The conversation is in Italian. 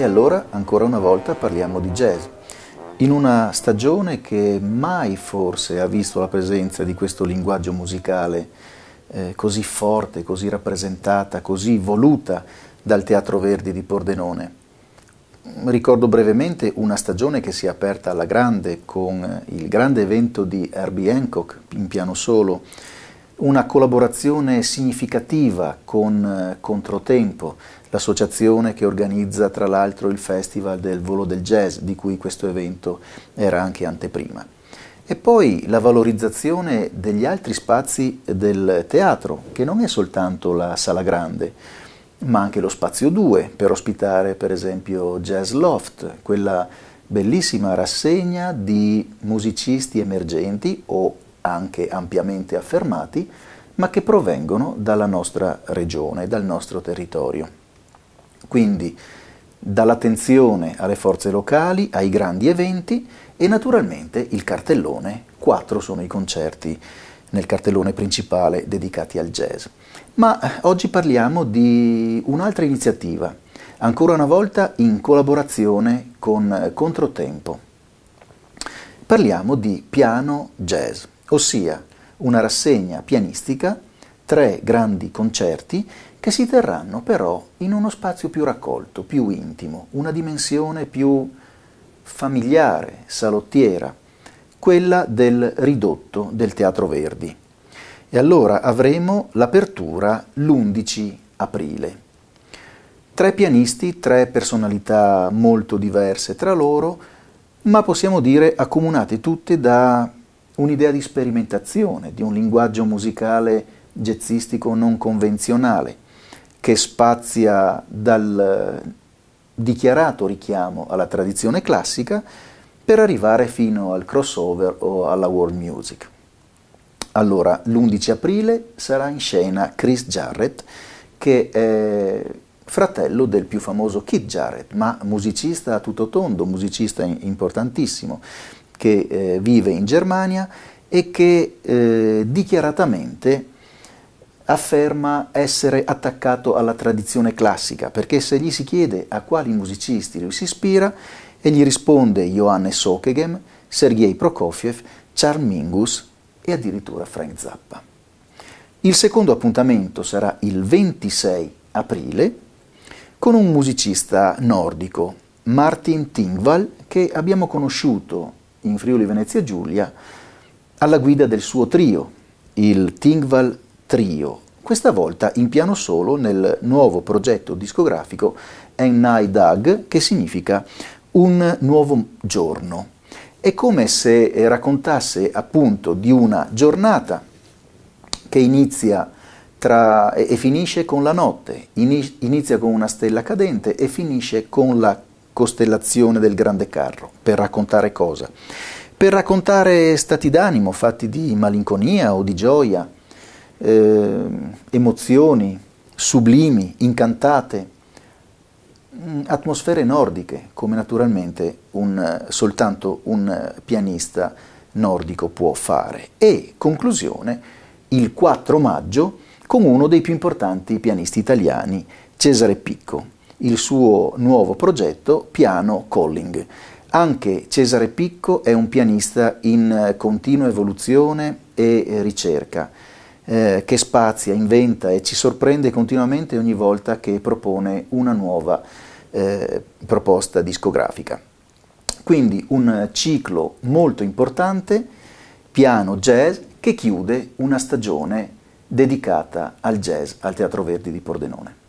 E allora ancora una volta parliamo di jazz. In una stagione che mai forse ha visto la presenza di questo linguaggio musicale eh, così forte, così rappresentata, così voluta dal Teatro Verdi di Pordenone. Ricordo brevemente una stagione che si è aperta alla grande con il grande evento di Herbie Hancock in piano solo una collaborazione significativa con eh, Controtempo, l'associazione che organizza tra l'altro il Festival del Volo del Jazz, di cui questo evento era anche anteprima. E poi la valorizzazione degli altri spazi del teatro, che non è soltanto la sala grande, ma anche lo spazio 2 per ospitare per esempio Jazz Loft, quella bellissima rassegna di musicisti emergenti o anche ampiamente affermati, ma che provengono dalla nostra regione, dal nostro territorio. Quindi dall'attenzione alle forze locali, ai grandi eventi e naturalmente il cartellone, quattro sono i concerti nel cartellone principale dedicati al jazz. Ma eh, oggi parliamo di un'altra iniziativa, ancora una volta in collaborazione con eh, Controtempo. Parliamo di piano jazz ossia una rassegna pianistica, tre grandi concerti che si terranno però in uno spazio più raccolto, più intimo, una dimensione più familiare, salottiera, quella del ridotto del Teatro Verdi. E allora avremo l'apertura l'11 aprile. Tre pianisti, tre personalità molto diverse tra loro, ma possiamo dire accomunate tutte da un'idea di sperimentazione, di un linguaggio musicale jazzistico non convenzionale, che spazia dal dichiarato richiamo alla tradizione classica per arrivare fino al crossover o alla world music. Allora, l'11 aprile sarà in scena Chris Jarrett, che è fratello del più famoso Kid Jarrett, ma musicista a tutto tondo, musicista importantissimo che eh, vive in Germania e che eh, dichiaratamente afferma essere attaccato alla tradizione classica, perché se gli si chiede a quali musicisti lui si ispira, egli risponde Johannes Okegem, Sergei Prokofiev, Charles Mingus e addirittura Frank Zappa. Il secondo appuntamento sarà il 26 aprile con un musicista nordico, Martin Tingval, che abbiamo conosciuto in Friuli Venezia Giulia alla guida del suo trio, il Tingval Trio, questa volta in piano solo nel nuovo progetto discografico Enai Dag, che significa un nuovo giorno. È come se raccontasse appunto di una giornata che inizia tra, e finisce con la notte, inizia con una stella cadente e finisce con la costellazione del grande carro. Per raccontare cosa? Per raccontare stati d'animo fatti di malinconia o di gioia, eh, emozioni sublimi, incantate, mm, atmosfere nordiche, come naturalmente un, soltanto un pianista nordico può fare. E conclusione, il 4 maggio con uno dei più importanti pianisti italiani, Cesare Picco il suo nuovo progetto Piano Colling. Anche Cesare Picco è un pianista in continua evoluzione e ricerca, eh, che spazia, inventa e ci sorprende continuamente ogni volta che propone una nuova eh, proposta discografica. Quindi un ciclo molto importante, piano jazz, che chiude una stagione dedicata al jazz al Teatro Verdi di Pordenone.